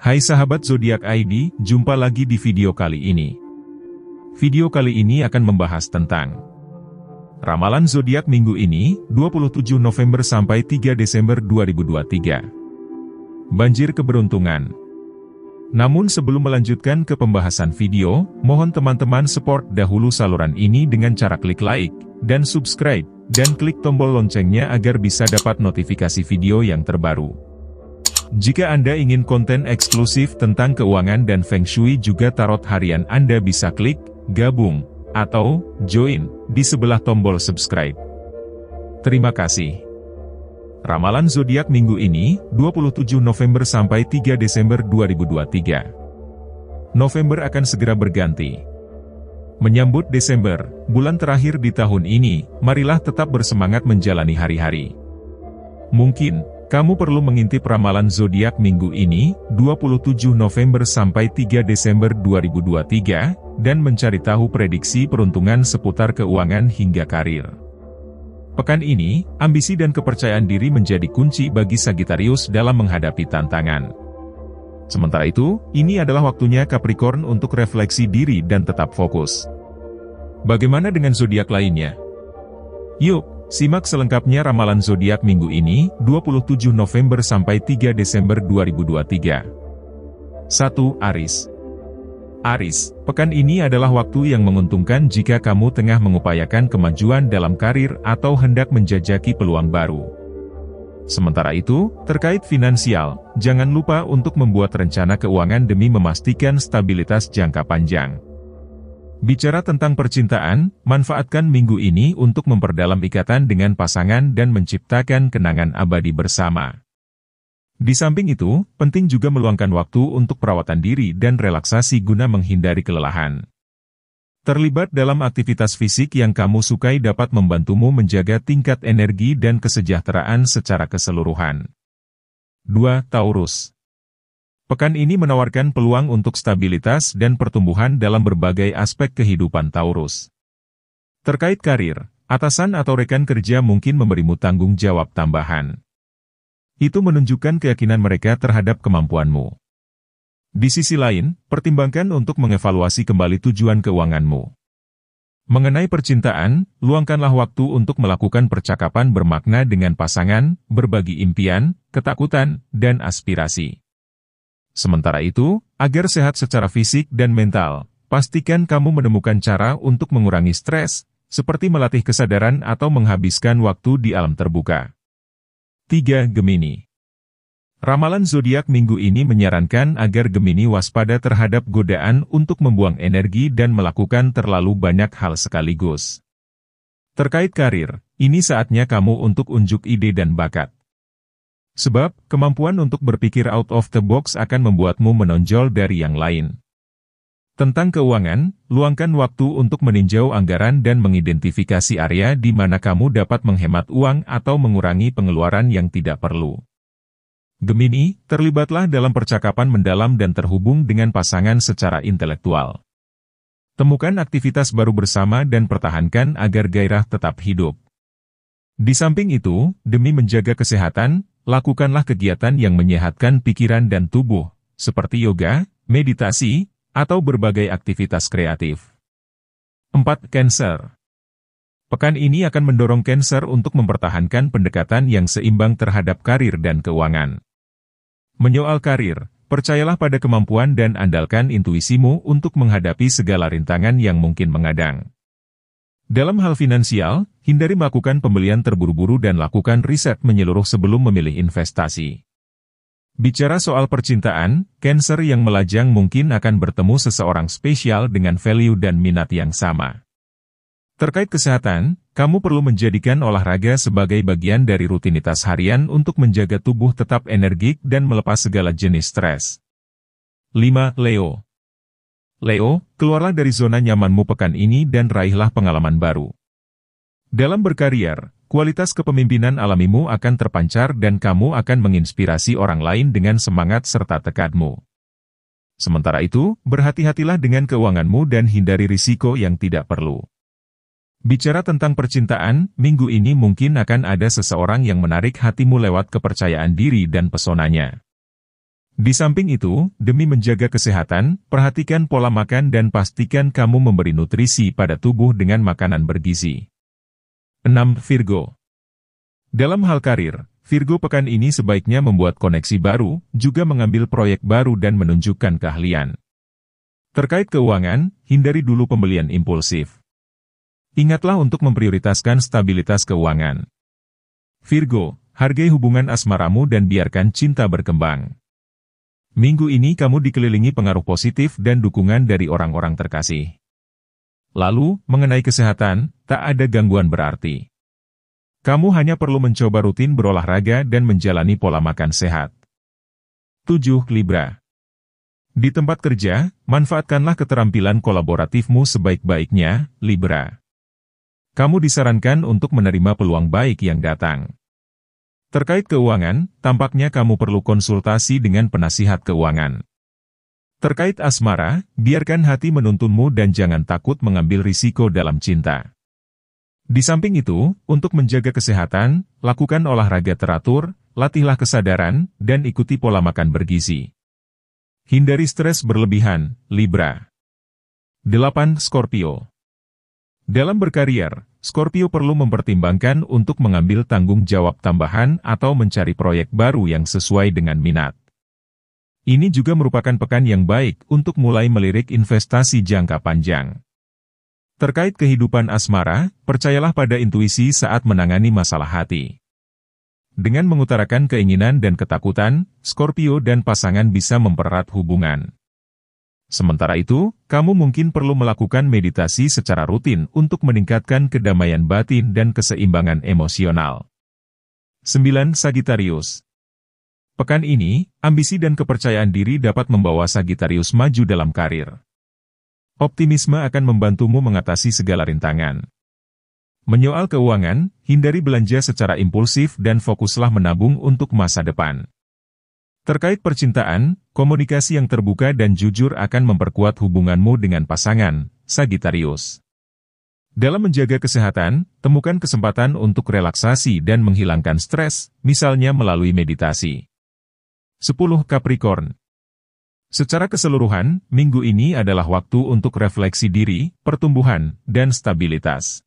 Hai sahabat zodiak ID, jumpa lagi di video kali ini. Video kali ini akan membahas tentang ramalan zodiak minggu ini, 27 November sampai 3 Desember 2023. Banjir keberuntungan. Namun sebelum melanjutkan ke pembahasan video, mohon teman-teman support dahulu saluran ini dengan cara klik like dan subscribe, dan klik tombol loncengnya agar bisa dapat notifikasi video yang terbaru. Jika Anda ingin konten eksklusif tentang keuangan dan Feng Shui juga tarot harian Anda bisa klik, gabung, atau join di sebelah tombol subscribe. Terima kasih. Ramalan zodiak minggu ini, 27 November sampai 3 Desember 2023. November akan segera berganti. Menyambut Desember, bulan terakhir di tahun ini, marilah tetap bersemangat menjalani hari-hari. Mungkin, kamu perlu mengintip ramalan zodiak minggu ini, 27 November sampai 3 Desember 2023, dan mencari tahu prediksi peruntungan seputar keuangan hingga karir. Pekan ini, ambisi dan kepercayaan diri menjadi kunci bagi Sagittarius dalam menghadapi tantangan. Sementara itu, ini adalah waktunya Capricorn untuk refleksi diri dan tetap fokus. Bagaimana dengan zodiak lainnya? Yuk, Simak selengkapnya ramalan zodiak minggu ini, 27 November sampai 3 Desember 2023. 1. Aris. Aris, pekan ini adalah waktu yang menguntungkan jika kamu tengah mengupayakan kemajuan dalam karir atau hendak menjajaki peluang baru. Sementara itu, terkait finansial, jangan lupa untuk membuat rencana keuangan demi memastikan stabilitas jangka panjang. Bicara tentang percintaan, manfaatkan minggu ini untuk memperdalam ikatan dengan pasangan dan menciptakan kenangan abadi bersama. Di samping itu, penting juga meluangkan waktu untuk perawatan diri dan relaksasi guna menghindari kelelahan. Terlibat dalam aktivitas fisik yang kamu sukai dapat membantumu menjaga tingkat energi dan kesejahteraan secara keseluruhan. 2. Taurus Pekan ini menawarkan peluang untuk stabilitas dan pertumbuhan dalam berbagai aspek kehidupan Taurus. Terkait karir, atasan atau rekan kerja mungkin memberimu tanggung jawab tambahan. Itu menunjukkan keyakinan mereka terhadap kemampuanmu. Di sisi lain, pertimbangkan untuk mengevaluasi kembali tujuan keuanganmu. Mengenai percintaan, luangkanlah waktu untuk melakukan percakapan bermakna dengan pasangan, berbagi impian, ketakutan, dan aspirasi. Sementara itu, agar sehat secara fisik dan mental, pastikan kamu menemukan cara untuk mengurangi stres, seperti melatih kesadaran atau menghabiskan waktu di alam terbuka. 3. Gemini Ramalan zodiak minggu ini menyarankan agar Gemini waspada terhadap godaan untuk membuang energi dan melakukan terlalu banyak hal sekaligus. Terkait karir, ini saatnya kamu untuk unjuk ide dan bakat. Sebab, kemampuan untuk berpikir out of the box akan membuatmu menonjol dari yang lain. Tentang keuangan, luangkan waktu untuk meninjau anggaran dan mengidentifikasi area di mana kamu dapat menghemat uang atau mengurangi pengeluaran yang tidak perlu. Gemini, terlibatlah dalam percakapan mendalam dan terhubung dengan pasangan secara intelektual. Temukan aktivitas baru bersama dan pertahankan agar gairah tetap hidup. Di samping itu, demi menjaga kesehatan, Lakukanlah kegiatan yang menyehatkan pikiran dan tubuh, seperti yoga, meditasi, atau berbagai aktivitas kreatif. 4. Cancer Pekan ini akan mendorong Cancer untuk mempertahankan pendekatan yang seimbang terhadap karir dan keuangan. Menyoal karir, percayalah pada kemampuan dan andalkan intuisimu untuk menghadapi segala rintangan yang mungkin mengadang. Dalam hal finansial, hindari melakukan pembelian terburu-buru dan lakukan riset menyeluruh sebelum memilih investasi. Bicara soal percintaan, Cancer yang melajang mungkin akan bertemu seseorang spesial dengan value dan minat yang sama. Terkait kesehatan, kamu perlu menjadikan olahraga sebagai bagian dari rutinitas harian untuk menjaga tubuh tetap energik dan melepas segala jenis stres. 5. Leo Leo, keluarlah dari zona nyamanmu pekan ini dan raihlah pengalaman baru. Dalam berkarier, kualitas kepemimpinan alamimu akan terpancar dan kamu akan menginspirasi orang lain dengan semangat serta tekadmu. Sementara itu, berhati-hatilah dengan keuanganmu dan hindari risiko yang tidak perlu. Bicara tentang percintaan, minggu ini mungkin akan ada seseorang yang menarik hatimu lewat kepercayaan diri dan pesonanya. Di samping itu, demi menjaga kesehatan, perhatikan pola makan dan pastikan kamu memberi nutrisi pada tubuh dengan makanan bergizi. 6. Virgo Dalam hal karir, Virgo pekan ini sebaiknya membuat koneksi baru, juga mengambil proyek baru dan menunjukkan keahlian. Terkait keuangan, hindari dulu pembelian impulsif. Ingatlah untuk memprioritaskan stabilitas keuangan. Virgo, hargai hubungan asmaramu dan biarkan cinta berkembang. Minggu ini kamu dikelilingi pengaruh positif dan dukungan dari orang-orang terkasih. Lalu, mengenai kesehatan, tak ada gangguan berarti. Kamu hanya perlu mencoba rutin berolahraga dan menjalani pola makan sehat. 7. Libra Di tempat kerja, manfaatkanlah keterampilan kolaboratifmu sebaik-baiknya, Libra. Kamu disarankan untuk menerima peluang baik yang datang. Terkait keuangan, tampaknya kamu perlu konsultasi dengan penasihat keuangan. Terkait asmara, biarkan hati menuntunmu dan jangan takut mengambil risiko dalam cinta. Di samping itu, untuk menjaga kesehatan, lakukan olahraga teratur, latihlah kesadaran, dan ikuti pola makan bergizi. Hindari stres berlebihan, Libra. 8. Scorpio Dalam berkarier, Scorpio perlu mempertimbangkan untuk mengambil tanggung jawab tambahan atau mencari proyek baru yang sesuai dengan minat. Ini juga merupakan pekan yang baik untuk mulai melirik investasi jangka panjang. Terkait kehidupan asmara, percayalah pada intuisi saat menangani masalah hati. Dengan mengutarakan keinginan dan ketakutan, Scorpio dan pasangan bisa mempererat hubungan. Sementara itu, kamu mungkin perlu melakukan meditasi secara rutin untuk meningkatkan kedamaian batin dan keseimbangan emosional. 9. Sagittarius Pekan ini, ambisi dan kepercayaan diri dapat membawa Sagittarius maju dalam karir. Optimisme akan membantumu mengatasi segala rintangan. Menyoal keuangan, hindari belanja secara impulsif dan fokuslah menabung untuk masa depan. Terkait percintaan, komunikasi yang terbuka dan jujur akan memperkuat hubunganmu dengan pasangan, Sagittarius. Dalam menjaga kesehatan, temukan kesempatan untuk relaksasi dan menghilangkan stres, misalnya melalui meditasi. 10. Capricorn Secara keseluruhan, minggu ini adalah waktu untuk refleksi diri, pertumbuhan, dan stabilitas.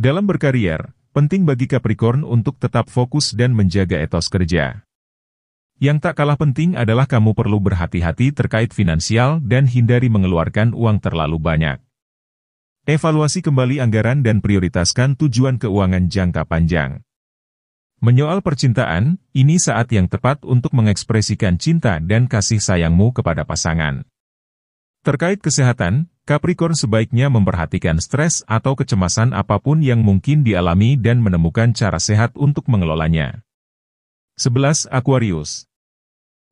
Dalam berkarier, penting bagi Capricorn untuk tetap fokus dan menjaga etos kerja. Yang tak kalah penting adalah kamu perlu berhati-hati terkait finansial dan hindari mengeluarkan uang terlalu banyak. Evaluasi kembali anggaran dan prioritaskan tujuan keuangan jangka panjang. Menyoal percintaan, ini saat yang tepat untuk mengekspresikan cinta dan kasih sayangmu kepada pasangan. Terkait kesehatan, Capricorn sebaiknya memperhatikan stres atau kecemasan apapun yang mungkin dialami dan menemukan cara sehat untuk mengelolanya. 11. Aquarius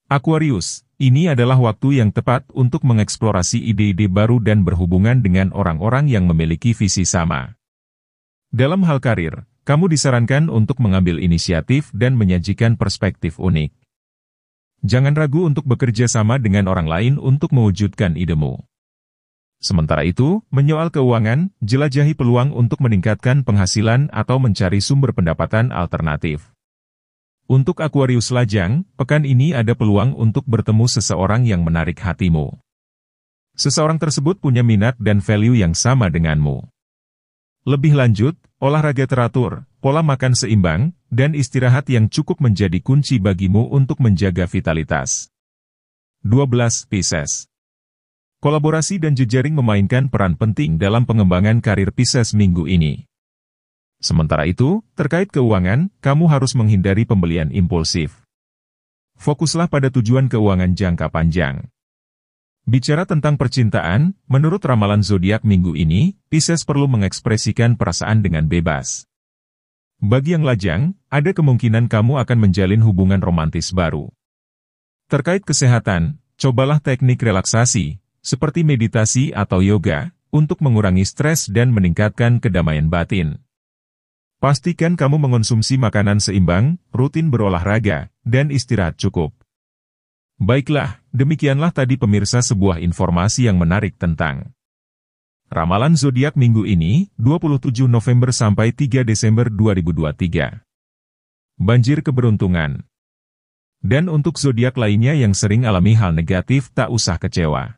Aquarius, ini adalah waktu yang tepat untuk mengeksplorasi ide-ide baru dan berhubungan dengan orang-orang yang memiliki visi sama. Dalam hal karir, kamu disarankan untuk mengambil inisiatif dan menyajikan perspektif unik. Jangan ragu untuk bekerja sama dengan orang lain untuk mewujudkan idemu. Sementara itu, menyoal keuangan, jelajahi peluang untuk meningkatkan penghasilan atau mencari sumber pendapatan alternatif. Untuk Aquarius lajang, pekan ini ada peluang untuk bertemu seseorang yang menarik hatimu. Seseorang tersebut punya minat dan value yang sama denganmu. Lebih lanjut, olahraga teratur, pola makan seimbang, dan istirahat yang cukup menjadi kunci bagimu untuk menjaga vitalitas. 12. Pisces Kolaborasi dan jejaring memainkan peran penting dalam pengembangan karir Pisces minggu ini. Sementara itu, terkait keuangan, kamu harus menghindari pembelian impulsif. Fokuslah pada tujuan keuangan jangka panjang. Bicara tentang percintaan, menurut ramalan zodiak minggu ini, Pisces perlu mengekspresikan perasaan dengan bebas. Bagi yang lajang, ada kemungkinan kamu akan menjalin hubungan romantis baru. Terkait kesehatan, cobalah teknik relaksasi, seperti meditasi atau yoga, untuk mengurangi stres dan meningkatkan kedamaian batin. Pastikan kamu mengonsumsi makanan seimbang, rutin berolahraga, dan istirahat cukup. Baiklah, demikianlah tadi pemirsa sebuah informasi yang menarik tentang Ramalan Zodiak minggu ini, 27 November sampai 3 Desember 2023. Banjir keberuntungan. Dan untuk zodiak lainnya yang sering alami hal negatif tak usah kecewa.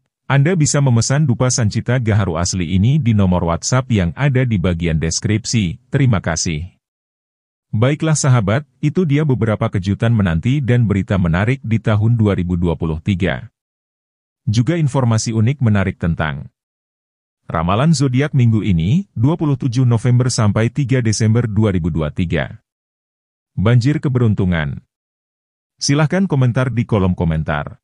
anda bisa memesan dupa sancita gaharu asli ini di nomor WhatsApp yang ada di bagian deskripsi. Terima kasih. Baiklah sahabat, itu dia beberapa kejutan menanti dan berita menarik di tahun 2023. Juga informasi unik menarik tentang Ramalan zodiak minggu ini, 27 November sampai 3 Desember 2023. Banjir keberuntungan. Silahkan komentar di kolom komentar.